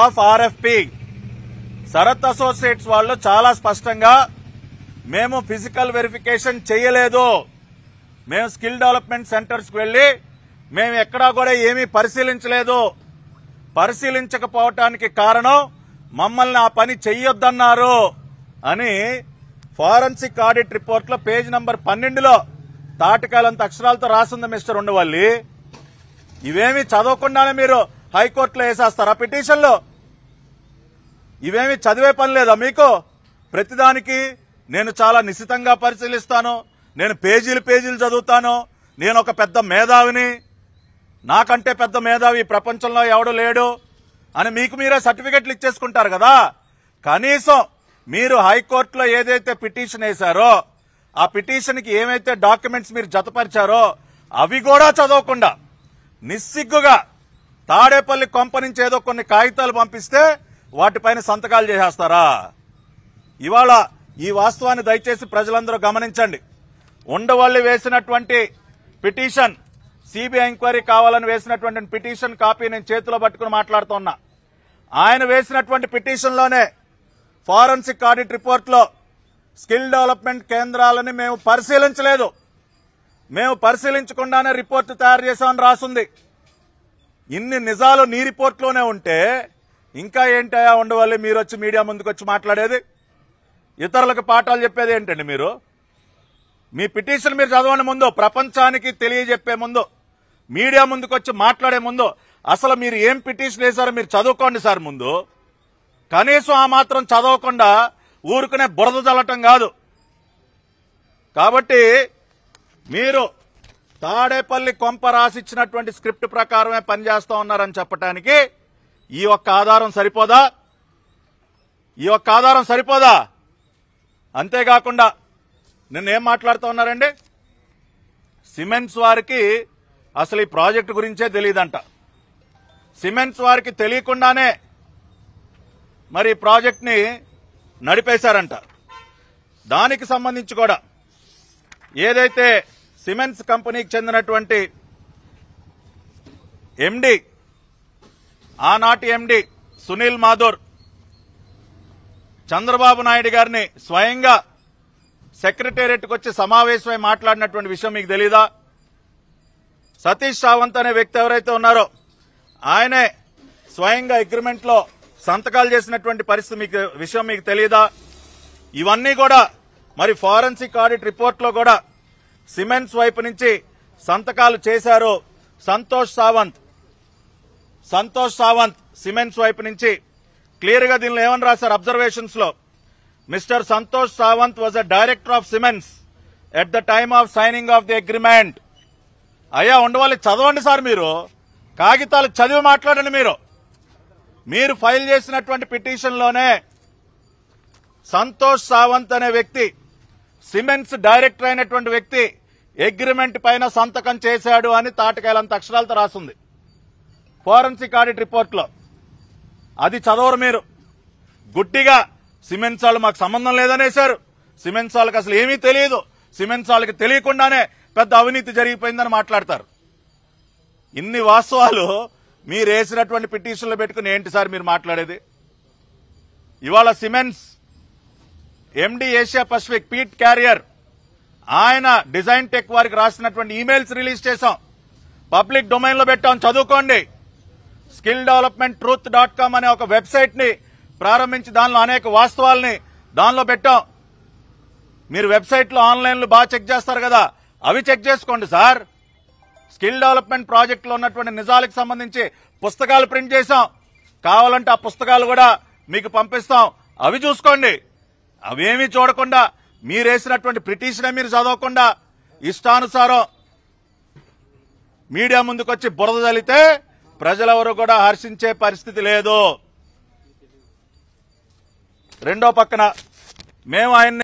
of RFP Sarath associates వాళ్ళు చాలా స్పష్టంగా మేము ఫిజికల్ వెరిఫికేషన్ చేయలేదు మేము స్కిల్ డెవలప్మెంట్ సెంటర్స్కి వెళ్ళి మేము ఎక్కడా కూడా ఏమీ పరిశీలించలేదు పరిశీలించకపోవటానికి కారణం మమ్మల్ని ఆ పని చెయ్యొద్దన్నారు అని ఫారెన్సిక్ ఆడిట్ రిపోర్ట్లో పేజ్ నంబర్ పన్నెండులో తాటికాలంత అక్షరాలతో రాసింది మిస్టర్ ఉండవల్లి ఇవేమి చదవకుండానే మీరు హైకోర్టులో వేసేస్తారా పిటిషన్లో ఇవేమి చదివే పని లేదా మీకు ప్రతిదానికి నేను చాలా నిశితంగా పరిశీలిస్తాను నేను పేజీలు పేజీలు చదువుతాను నేను ఒక పెద్ద మేధావిని నాకంటే పెద్ద మేధావి ప్రపంచంలో ఎవడు లేడు అని మీకు మీరే సర్టిఫికెట్లు ఇచ్చేసుకుంటారు కదా కనీసం మీరు హైకోర్టులో ఏదైతే పిటిషన్ వేశారో ఆ పిటిషన్కి ఏమైతే డాక్యుమెంట్స్ మీరు జతపరిచారో అవి కూడా చదవకుండా నిస్సిగ్గుగా తాడేపల్లి కొంప నుంచి ఏదో కొన్ని కాగితాలు పంపిస్తే వాటిపైన సంతకాలు చేసేస్తారా ఇవాళ ఈ వాస్తవాన్ని దయచేసి ప్రజలందరూ గమనించండి ఉండవల్లి వేసినటువంటి పిటిషన్ సిబిఐ ఎంక్వైరీ కావాలని వేసినటువంటి పిటిషన్ కాపీ నేను చేతిలో పట్టుకుని మాట్లాడుతున్నా ఆయన వేసినటువంటి పిటిషన్లోనే ఫారెన్సిక్ ఆడిట్ రిపోర్ట్లో స్కిల్ డెవలప్మెంట్ కేంద్రాలని మేము పరిశీలించలేదు మేము పరిశీలించకుండానే రిపోర్టు తయారు చేశామని రాసుంది ఇన్ని నిజాలు నీ రిపోర్ట్లోనే ఉంటే ఇంకా ఏంటయా ఉండవాలి మీరు వచ్చి మీడియా ముందుకు వచ్చి మాట్లాడేది ఇతరులకు పాఠాలు చెప్పేది ఏంటండి మీరు మీ పిటిషన్ మీరు చదవని ముందు ప్రపంచానికి తెలియజెప్పే ముందు మీడియా ముందుకు వచ్చి మాట్లాడే ముందు అసలు మీరు ఏం పిటిషన్ వేశారో మీరు చదువుకోండి సార్ ముందు కనీసం ఆ మాత్రం చదవకుండా ఊరుకునే బురద చల్లటం కాదు కాబట్టి మీరు తాడేపల్లి కొంప రాసిచ్చినటువంటి స్క్రిప్ట్ ప్రకారమే పనిచేస్తా ఉన్నారని చెప్పటానికి ఈ ఒక్క ఆధారం సరిపోదా ఈ ఒక్క ఆధారం సరిపోదా అంతేకాకుండా నిన్నేం మాట్లాడుతూ ఉన్నారండి సిమెంట్స్ వారికి అసలు ఈ ప్రాజెక్టు గురించే తెలియదంట సిమెంట్స్ వారికి తెలియకుండానే మరి ప్రాజెక్ట్ని నడిపేశారంట దానికి సంబంధించి కూడా ఏదైతే సిమెంట్స్ కంపెనీకి చెందినటువంటి ఎండి ఆనాటి ఎండి సునీల్ మాధుర్ చంద్రబాబు నాయుడు గారిని స్వయంగా సెక్రటేరియట్కి వచ్చి సమావేశమై మాట్లాడినటువంటి విషయం మీకు తెలీదా సతీష్ సావంత్ అనే వ్యక్తి ఎవరైతే ఉన్నారో ఆయనే స్వయంగా అగ్రిమెంట్లో సంతకాలు చేసినటువంటి పరిస్థితి మీకు విషయం మీకు తెలీదా ఇవన్నీ కూడా మరి ఫారెన్సిక్ ఆడిట్ రిపోర్ట్లో కూడా సిమెంట్స్ వైపు నుంచి సంతకాలు చేశారు సంతోష్ సావంత్ సంతోష్ సావంత్ సిమెంట్స్ వైపు నుంచి క్లియర్గా దీనిలో ఏమని రాశారు అబ్జర్వేషన్స్ లో mister Santosh Sawant was a director of Siemens at the time of signing of the agreement అయ్యా ఉండవాలి చదవండి సార్ మీరు కాగితాలు చదివి మాట్లాడండి మీరు మీరు ఫైల్ చేసినటువంటి పిటిషన్లోనే సంతోష్ సావంత్ అనే వ్యక్తి సిమెంట్స్ డైరెక్టర్ అయినటువంటి వ్యక్తి అగ్రిమెంట్ పైన సంతకం చేశాడు అని తాటకాయలంత అక్షరాలతో రాసింది ఫోరెన్సిక్ ఆడిట్ రిపోర్ట్లో అది చదవరు మీరు గుడ్డిగా సిమెంట్ సాల్ మాకు సంబంధం లేదనేశారు సిమెంట్ సాల్కి అసలు ఏమీ తెలియదు సిమెంట్ సాల్కి తెలియకుండానే పెద్ద అవినీతి జరిగిపోయిందని మాట్లాడతారు ఇన్ని వాస్తవాలు మీరు వేసినటువంటి పిటిషన్లు పెట్టుకుని ఏంటి సార్ మీరు మాట్లాడేది ఇవాళ Siemens MD Asia Pacific Pete Carrier ఆయన డిజైన్ టెక్ వారికి రాసినటువంటి ఈమెయిల్స్ రిలీజ్ చేశాం పబ్లిక్ డొమైన్ లో పెట్టాం చదువుకోండి skill development truth dot com అనే ఒక వెబ్సైట్ ని ప్రారంభించి దానిలో అనేక వాస్తవాల్ని దానిలో పెట్టాం మీరు వెబ్సైట్లో ఆన్లైన్లు బాగా చెక్ చేస్తారు కదా అవి చెక్ చేసుకోండి సార్ స్కిల్ డెవలప్మెంట్ ప్రాజెక్టులో ఉన్నటువంటి నిజాలకు సంబంధించి పుస్తకాలు ప్రింట్ చేశాం కావాలంటే ఆ పుస్తకాలు కూడా మీకు పంపిస్తాం అవి చూసుకోండి అవేమీ చూడకుండా మీరేసినటువంటి పిటిషనే మీరు చదవకుండా ఇష్టానుసారం మీడియా ముందుకొచ్చి బురద చలితే ప్రజలెవరు కూడా హర్షించే పరిస్థితి లేదు రెండో పక్కన మేము ఆయన్ని